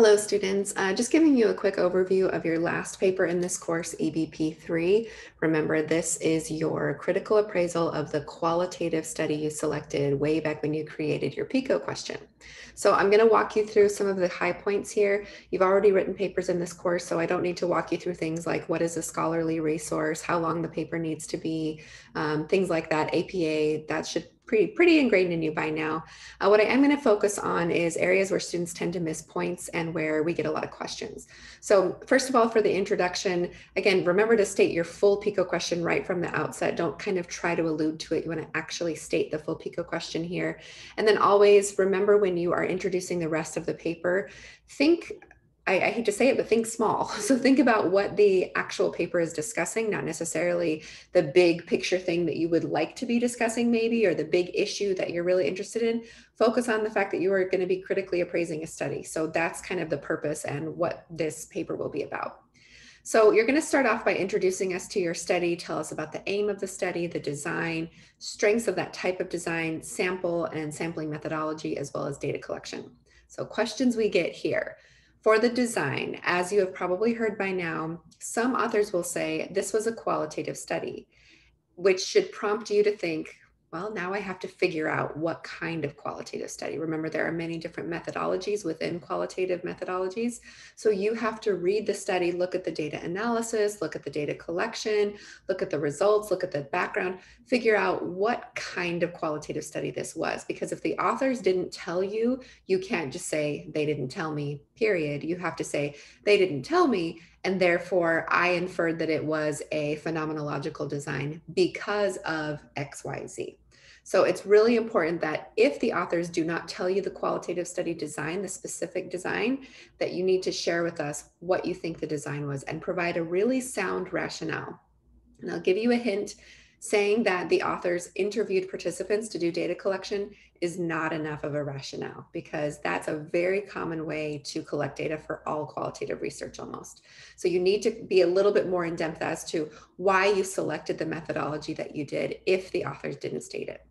Hello students, uh, just giving you a quick overview of your last paper in this course, EBP3. Remember, this is your critical appraisal of the qualitative study you selected way back when you created your PICO question. So I'm gonna walk you through some of the high points here. You've already written papers in this course, so I don't need to walk you through things like what is a scholarly resource, how long the paper needs to be, um, things like that, APA, that should pretty, pretty ingrained in you by now. Uh, what I am going to focus on is areas where students tend to miss points and where we get a lot of questions. So first of all, for the introduction, again, remember to state your full PICO question right from the outset. Don't kind of try to allude to it. You want to actually state the full PICO question here. And then always remember when you are introducing the rest of the paper, think I, I, hate to say it, but think small. So think about what the actual paper is discussing, not necessarily the big picture thing that you would like to be discussing, maybe, or the big issue that you're really interested in. Focus on the fact that you are going to be critically appraising a study. So that's kind of the purpose and what this paper will be about. So you're going to start off by introducing us to your study. Tell us about the aim of the study, the design, strengths of that type of design, sample and sampling methodology, as well as data collection. So questions we get here. For the design, as you have probably heard by now, some authors will say this was a qualitative study, which should prompt you to think well, now I have to figure out what kind of qualitative study. Remember, there are many different methodologies within qualitative methodologies. So you have to read the study, look at the data analysis, look at the data collection, look at the results, look at the background, figure out what kind of qualitative study this was. Because if the authors didn't tell you, you can't just say, they didn't tell me, period. You have to say, they didn't tell me, and therefore I inferred that it was a phenomenological design because of XYZ. So it's really important that if the authors do not tell you the qualitative study design, the specific design, that you need to share with us what you think the design was and provide a really sound rationale. And I'll give you a hint saying that the authors interviewed participants to do data collection is not enough of a rationale because that's a very common way to collect data for all qualitative research almost. So you need to be a little bit more in depth as to why you selected the methodology that you did if the authors didn't state it.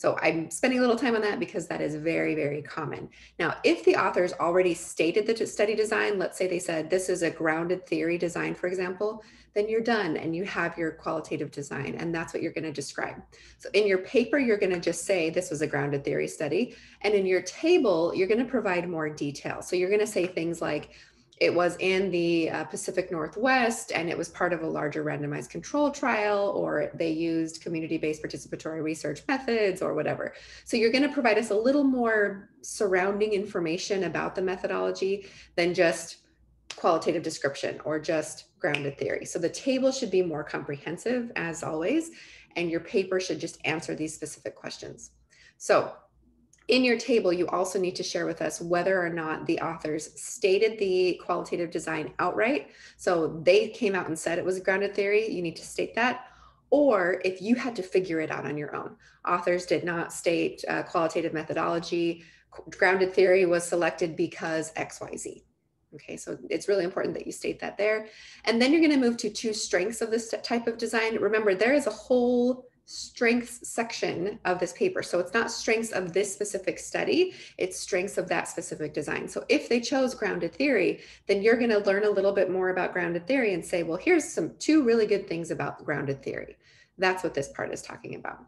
So I'm spending a little time on that because that is very, very common. Now, if the authors already stated the study design, let's say they said this is a grounded theory design, for example, then you're done and you have your qualitative design and that's what you're gonna describe. So in your paper, you're gonna just say this was a grounded theory study. And in your table, you're gonna provide more detail. So you're gonna say things like, it was in the uh, Pacific Northwest and it was part of a larger randomized control trial, or they used community based participatory research methods or whatever. So you're going to provide us a little more surrounding information about the methodology than just qualitative description or just grounded theory. So the table should be more comprehensive as always, and your paper should just answer these specific questions. So in your table, you also need to share with us whether or not the authors stated the qualitative design outright. So they came out and said it was a grounded theory. You need to state that. Or if you had to figure it out on your own, authors did not state uh, qualitative methodology. Grounded theory was selected because XYZ. Okay, so it's really important that you state that there. And then you're going to move to two strengths of this type of design. Remember, there is a whole strengths section of this paper. So it's not strengths of this specific study, it's strengths of that specific design. So if they chose grounded theory, then you're going to learn a little bit more about grounded theory and say, well, here's some two really good things about grounded theory. That's what this part is talking about.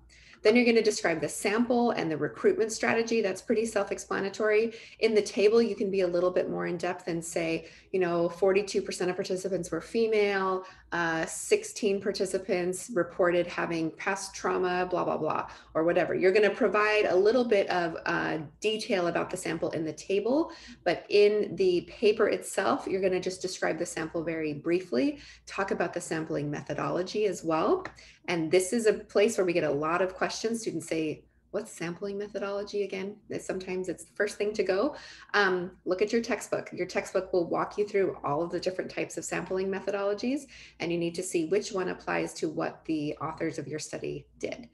Then you're going to describe the sample and the recruitment strategy. That's pretty self-explanatory. In the table, you can be a little bit more in depth and say, you know, 42% of participants were female, uh, 16 participants reported having past trauma, blah, blah, blah, or whatever. You're going to provide a little bit of uh, detail about the sample in the table, but in the paper itself, you're going to just describe the sample very briefly, talk about the sampling methodology as well. And this is a place where we get a lot of questions. Students say, what's sampling methodology again? Sometimes it's the first thing to go. Um, look at your textbook. Your textbook will walk you through all of the different types of sampling methodologies, and you need to see which one applies to what the authors of your study did.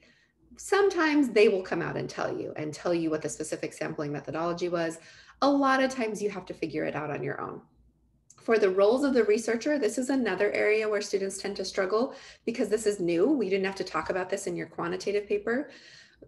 Sometimes they will come out and tell you and tell you what the specific sampling methodology was. A lot of times you have to figure it out on your own. For the roles of the researcher, this is another area where students tend to struggle because this is new. We didn't have to talk about this in your quantitative paper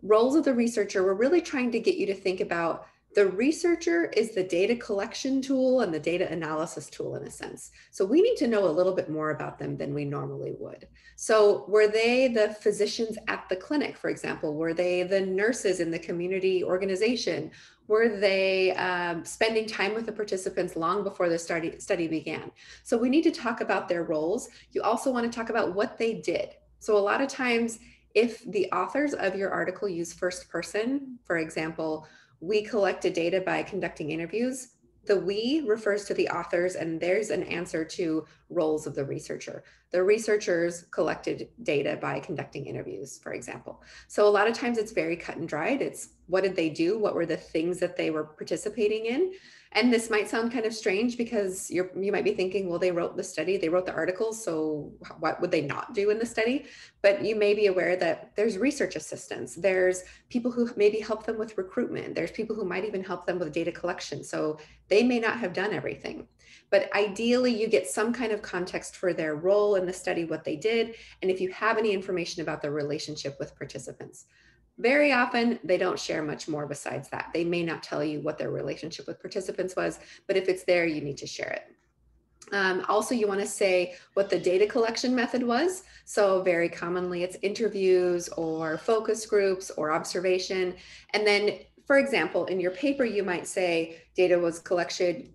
roles of the researcher, we're really trying to get you to think about the researcher is the data collection tool and the data analysis tool in a sense. So we need to know a little bit more about them than we normally would. So were they the physicians at the clinic, for example? Were they the nurses in the community organization? Were they um, spending time with the participants long before the study, study began? So we need to talk about their roles. You also want to talk about what they did. So a lot of times if the authors of your article use first person, for example, we collected data by conducting interviews, the we refers to the authors, and there's an answer to roles of the researcher. The researchers collected data by conducting interviews, for example. So a lot of times it's very cut and dried. It's what did they do? What were the things that they were participating in? and this might sound kind of strange because you you might be thinking well they wrote the study they wrote the article so what would they not do in the study but you may be aware that there's research assistants there's people who maybe help them with recruitment there's people who might even help them with data collection so they may not have done everything but ideally you get some kind of context for their role in the study what they did and if you have any information about their relationship with participants very often they don't share much more besides that. They may not tell you what their relationship with participants was, but if it's there, you need to share it. Um, also, you want to say what the data collection method was. So very commonly it's interviews or focus groups or observation. And then, for example, in your paper, you might say data was collected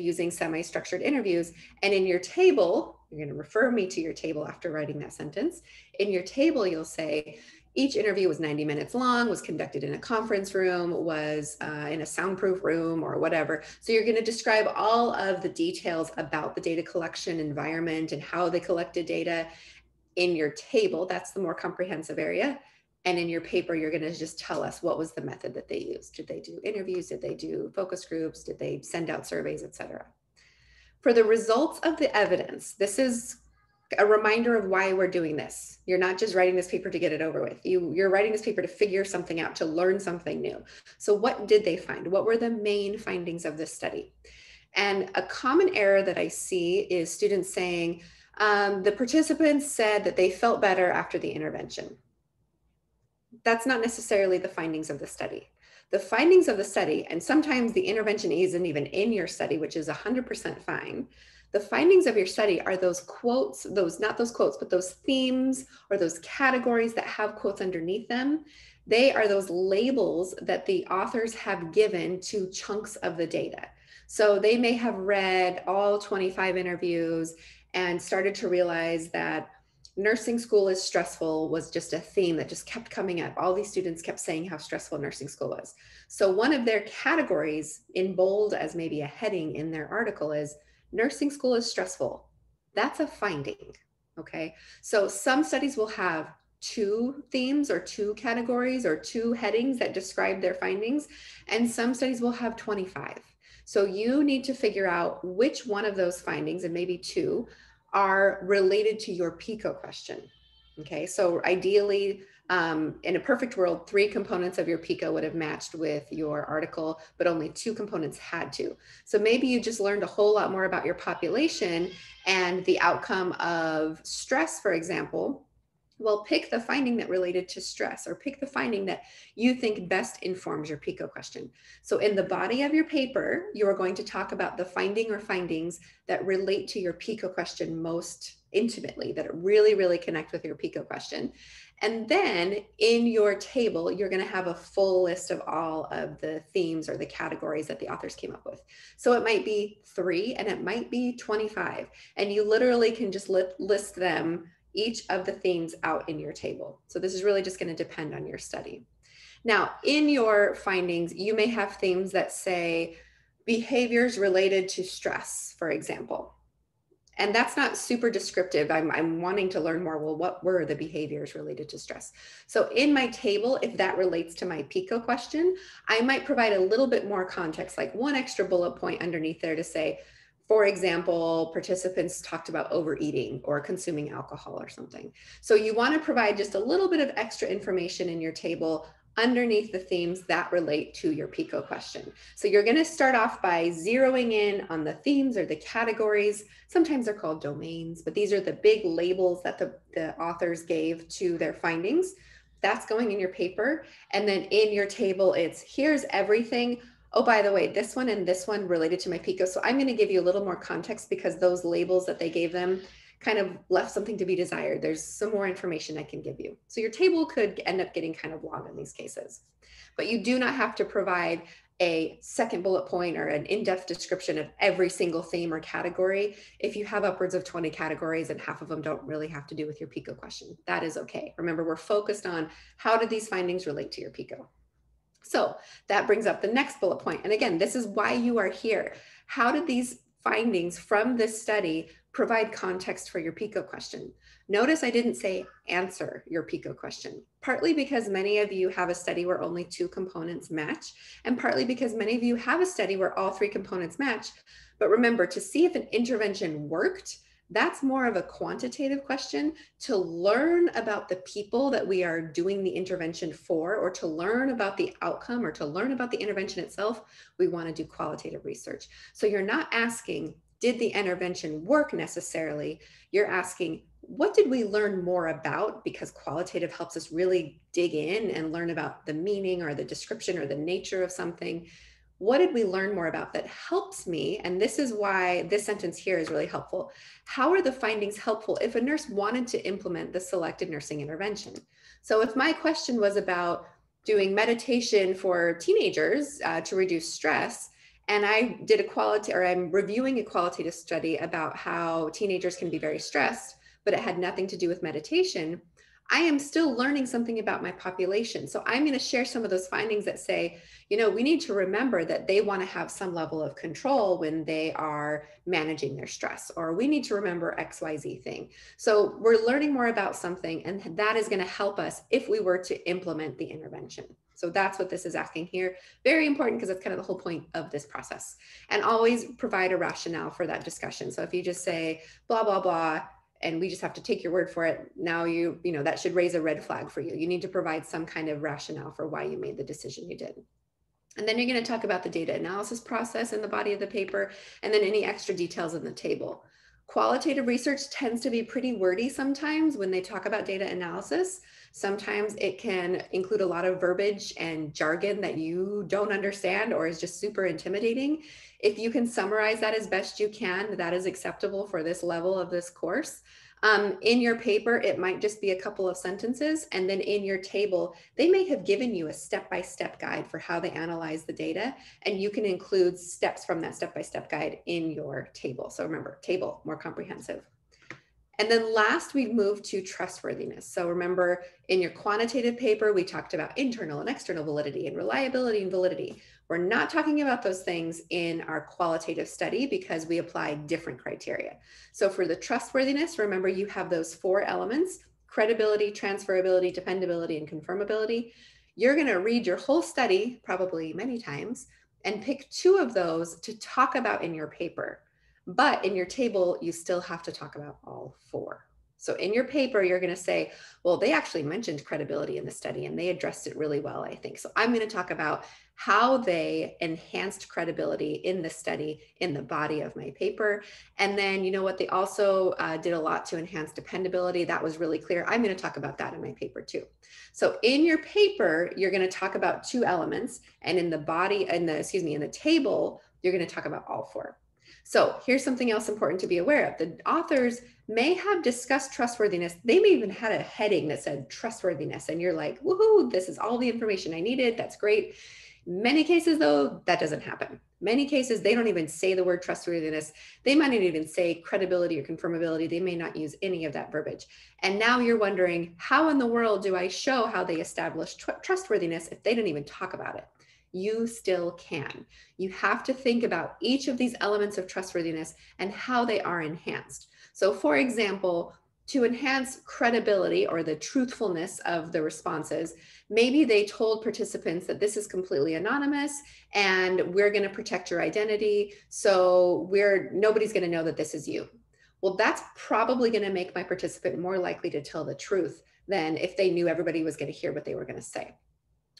using semi-structured interviews. And in your table, you're going to refer me to your table after writing that sentence. In your table, you'll say each interview was 90 minutes long, was conducted in a conference room, was uh, in a soundproof room or whatever. So you're going to describe all of the details about the data collection environment and how they collected data in your table. That's the more comprehensive area. And in your paper, you're going to just tell us what was the method that they used. Did they do interviews? Did they do focus groups? Did they send out surveys, etc. For the results of the evidence, this is a reminder of why we're doing this. You're not just writing this paper to get it over with. You, you're writing this paper to figure something out, to learn something new. So, what did they find? What were the main findings of this study? And a common error that I see is students saying, um, the participants said that they felt better after the intervention. That's not necessarily the findings of the study. The findings of the study, and sometimes the intervention isn't even in your study, which is 100% fine the findings of your study are those quotes, those not those quotes, but those themes or those categories that have quotes underneath them. They are those labels that the authors have given to chunks of the data. So they may have read all 25 interviews and started to realize that nursing school is stressful was just a theme that just kept coming up. All these students kept saying how stressful nursing school was. So one of their categories in bold as maybe a heading in their article is nursing school is stressful. That's a finding. Okay. So some studies will have two themes or two categories or two headings that describe their findings, and some studies will have 25. So you need to figure out which one of those findings, and maybe two, are related to your PICO question. Okay. So ideally, um, in a perfect world, three components of your PICO would have matched with your article, but only two components had to. So maybe you just learned a whole lot more about your population and the outcome of stress, for example, well, pick the finding that related to stress or pick the finding that you think best informs your PICO question. So, in the body of your paper, you are going to talk about the finding or findings that relate to your PICO question most intimately, that really, really connect with your PICO question. And then in your table, you're going to have a full list of all of the themes or the categories that the authors came up with. So it might be three and it might be 25. And you literally can just list them, each of the themes out in your table. So this is really just going to depend on your study. Now, in your findings, you may have themes that say behaviors related to stress, for example and that's not super descriptive. I'm, I'm wanting to learn more. Well, what were the behaviors related to stress? So in my table, if that relates to my PICO question, I might provide a little bit more context, like one extra bullet point underneath there to say, for example, participants talked about overeating or consuming alcohol or something. So you wanna provide just a little bit of extra information in your table underneath the themes that relate to your PICO question. So you're going to start off by zeroing in on the themes or the categories. Sometimes they're called domains, but these are the big labels that the, the authors gave to their findings. That's going in your paper. And then in your table, it's here's everything. Oh, by the way, this one and this one related to my PICO. So I'm going to give you a little more context because those labels that they gave them kind of left something to be desired. There's some more information I can give you. So your table could end up getting kind of long in these cases, but you do not have to provide a second bullet point or an in-depth description of every single theme or category. If you have upwards of 20 categories and half of them don't really have to do with your PICO question, that is okay. Remember, we're focused on how do these findings relate to your PICO. So that brings up the next bullet point. And again, this is why you are here. How did these findings from this study provide context for your PICO question. Notice I didn't say answer your PICO question, partly because many of you have a study where only two components match, and partly because many of you have a study where all three components match. But remember, to see if an intervention worked, that's more of a quantitative question to learn about the people that we are doing the intervention for, or to learn about the outcome, or to learn about the intervention itself. We want to do qualitative research. So you're not asking, did the intervention work necessarily? You're asking, what did we learn more about? Because qualitative helps us really dig in and learn about the meaning or the description or the nature of something. What did we learn more about that helps me? And this is why this sentence here is really helpful. How are the findings helpful if a nurse wanted to implement the selected nursing intervention? So, if my question was about doing meditation for teenagers uh, to reduce stress, and I did a quality, or I'm reviewing a qualitative study about how teenagers can be very stressed, but it had nothing to do with meditation. I am still learning something about my population. So I'm going to share some of those findings that say, you know, we need to remember that they want to have some level of control when they are managing their stress, or we need to remember XYZ thing. So we're learning more about something, and that is going to help us if we were to implement the intervention. So that's what this is asking here. Very important because that's kind of the whole point of this process. And always provide a rationale for that discussion. So if you just say blah, blah, blah, and we just have to take your word for it, now you, you know, that should raise a red flag for you. You need to provide some kind of rationale for why you made the decision you did. And then you're going to talk about the data analysis process in the body of the paper and then any extra details in the table. Qualitative research tends to be pretty wordy sometimes when they talk about data analysis. Sometimes it can include a lot of verbiage and jargon that you don't understand or is just super intimidating. If you can summarize that as best you can, that is acceptable for this level of this course. Um, in your paper, it might just be a couple of sentences. And then in your table, they may have given you a step-by-step -step guide for how they analyze the data. And you can include steps from that step-by-step -step guide in your table. So remember, table, more comprehensive. And then last, we move to trustworthiness. So remember, in your quantitative paper, we talked about internal and external validity and reliability and validity. We're not talking about those things in our qualitative study because we apply different criteria. So for the trustworthiness, remember you have those four elements credibility, transferability, dependability, and confirmability. You're going to read your whole study, probably many times, and pick two of those to talk about in your paper. But in your table, you still have to talk about all four. So in your paper, you're going to say, well, they actually mentioned credibility in the study and they addressed it really well, I think. So I'm going to talk about how they enhanced credibility in the study in the body of my paper. And then, you know what, they also uh, did a lot to enhance dependability. That was really clear. I'm going to talk about that in my paper too. So in your paper, you're going to talk about two elements and in the body in the, excuse me, in the table, you're going to talk about all four. So here's something else important to be aware of. The authors may have discussed trustworthiness. They may even had a heading that said trustworthiness. And you're like, woohoo, this is all the information I needed. That's great. Many cases, though, that doesn't happen. Many cases, they don't even say the word trustworthiness. They might not even say credibility or confirmability. They may not use any of that verbiage. And now you're wondering, how in the world do I show how they established tr- trustworthiness if they didn't even talk about it? you still can. You have to think about each of these elements of trustworthiness and how they are enhanced. So, for example, to enhance credibility or the truthfulness of the responses, maybe they told participants that this is completely anonymous and we're going to protect your identity. So we're nobody's going to know that this is you. Well, that's probably going to make my participant more likely to tell the truth than if they knew everybody was going to hear what they were going to say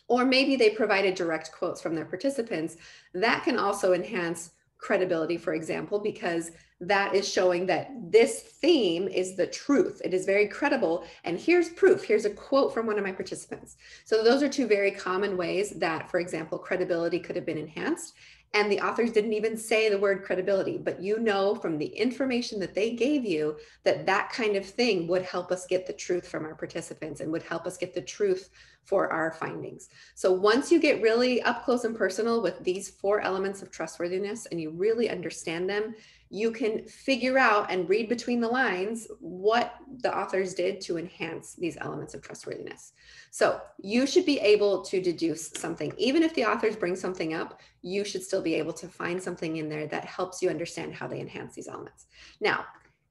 or maybe they provided direct quotes from their participants. That can also enhance credibility, for example, because that is showing that this theme is the truth. It is very credible. And here's proof. Here's a quote from one of my participants. So, those are two very common ways that, for example, credibility could have been enhanced. And the authors didn't even say the word credibility, but you know from the information that they gave you that that kind of thing would help us get the truth from our participants and would help us get the truth for our findings. So once you get really up close and personal with these four elements of trustworthiness and you really understand them, you can figure out and read between the lines what the authors did to enhance these elements of trustworthiness. So you should be able to deduce something. Even if the authors bring something up, you should still be able to find something in there that helps you understand how they enhance these elements. Now,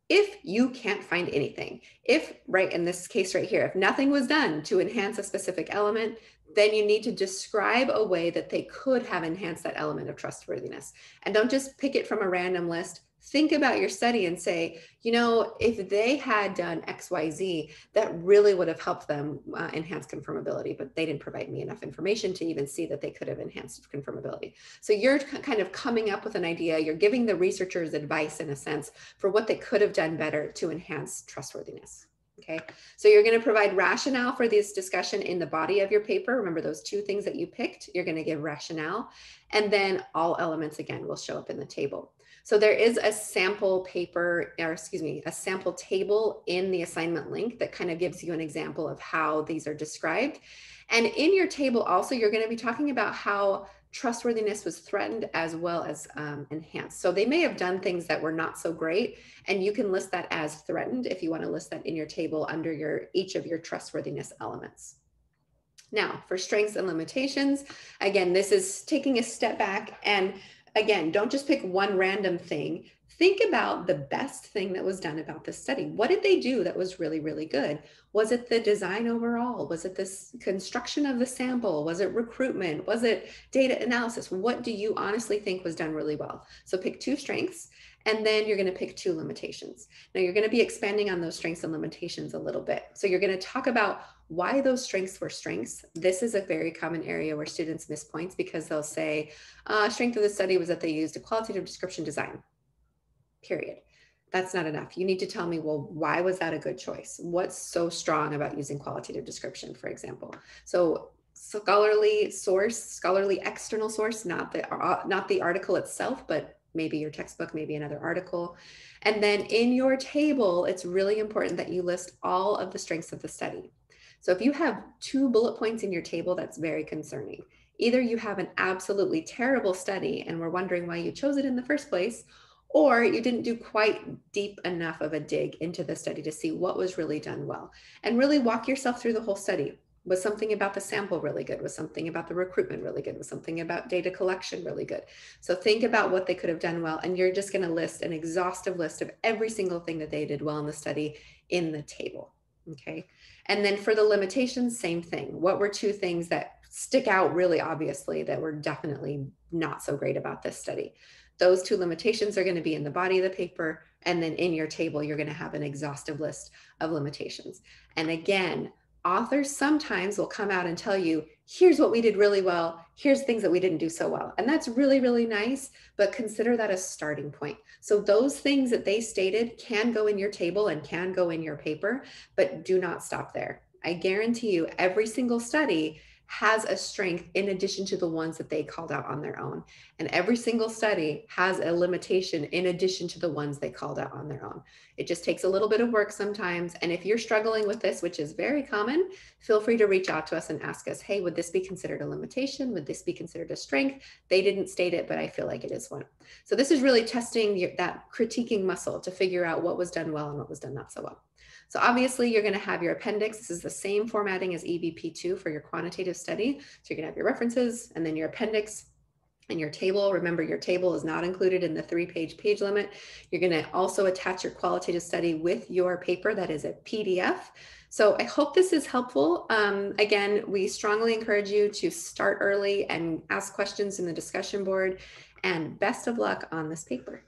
if you can't find anything, if, right, in this case right here, if nothing was done to enhance a specific element, then you need to describe a way that they could have enhanced that element of trustworthiness. And don't just pick it from a random list think about your study and say, you know, if they had done XYZ, that really would have helped them uh, enhance confirmability, but they didn't provide me enough information to even see that they could have enhanced confirmability. So you're kind of coming up with an idea, you're giving the researchers advice in a sense for what they could have done better to enhance trustworthiness. Okay, so you're going to provide rationale for this discussion in the body of your paper. Remember those two things that you picked, you're going to give rationale, and then all elements again will show up in the table. So there is a sample paper, or excuse me, a sample table in the assignment link that kind of gives you an example of how these are described. And in your table also, you're gonna be talking about how trustworthiness was threatened as well as um, enhanced. So they may have done things that were not so great, and you can list that as threatened if you want to list that in your table under your each of your trustworthiness elements. Now, for strengths and limitations, again, this is taking a step back and again, don't just pick one random thing. Think about the best thing that was done about this study. What did they do that was really, really good? Was it the design overall? Was it this construction of the sample? Was it recruitment? Was it data analysis? What do you honestly think was done really well? So pick two strengths and then you're going to pick two limitations. Now you're going to be expanding on those strengths and limitations a little bit. So you're going to talk about why those strengths were strengths. This is a very common area where students miss points because they'll say, uh, strength of the study was that they used a qualitative description design, period. That's not enough. You need to tell me, well, why was that a good choice? What's so strong about using qualitative description, for example? So scholarly source, scholarly external source, not the, uh, not the article itself, but maybe your textbook, maybe another article. And then in your table, it's really important that you list all of the strengths of the study. So if you have two bullet points in your table, that's very concerning. Either you have an absolutely terrible study and we're wondering why you chose it in the first place, or you didn't do quite deep enough of a dig into the study to see what was really done well and really walk yourself through the whole study was something about the sample really good was something about the recruitment really good was something about data collection really good so think about what they could have done well and you're just going to list an exhaustive list of every single thing that they did well in the study in the table okay and then for the limitations same thing what were two things that stick out really obviously that were definitely not so great about this study those two limitations are going to be in the body of the paper and then in your table you're going to have an exhaustive list of limitations and again authors sometimes will come out and tell you, here's what we did really well, here's things that we didn't do so well. And that's really, really nice, but consider that a starting point. So those things that they stated can go in your table and can go in your paper, but do not stop there. I guarantee you, every single study has a strength in addition to the ones that they called out on their own. And every single study has a limitation in addition to the ones they called out on their own. It just takes a little bit of work sometimes. And if you're struggling with this, which is very common, feel free to reach out to us and ask us, hey, would this be considered a limitation? Would this be considered a strength? They didn't state it, but I feel like it is one. So this is really testing that critiquing muscle to figure out what was done well and what was done not so well. So obviously you're gonna have your appendix. This is the same formatting as EBP2 for your quantitative study. So you're gonna have your references and then your appendix and your table. Remember your table is not included in the three page page limit. You're gonna also attach your qualitative study with your paper that is a PDF. So I hope this is helpful. Um, again, we strongly encourage you to start early and ask questions in the discussion board and best of luck on this paper.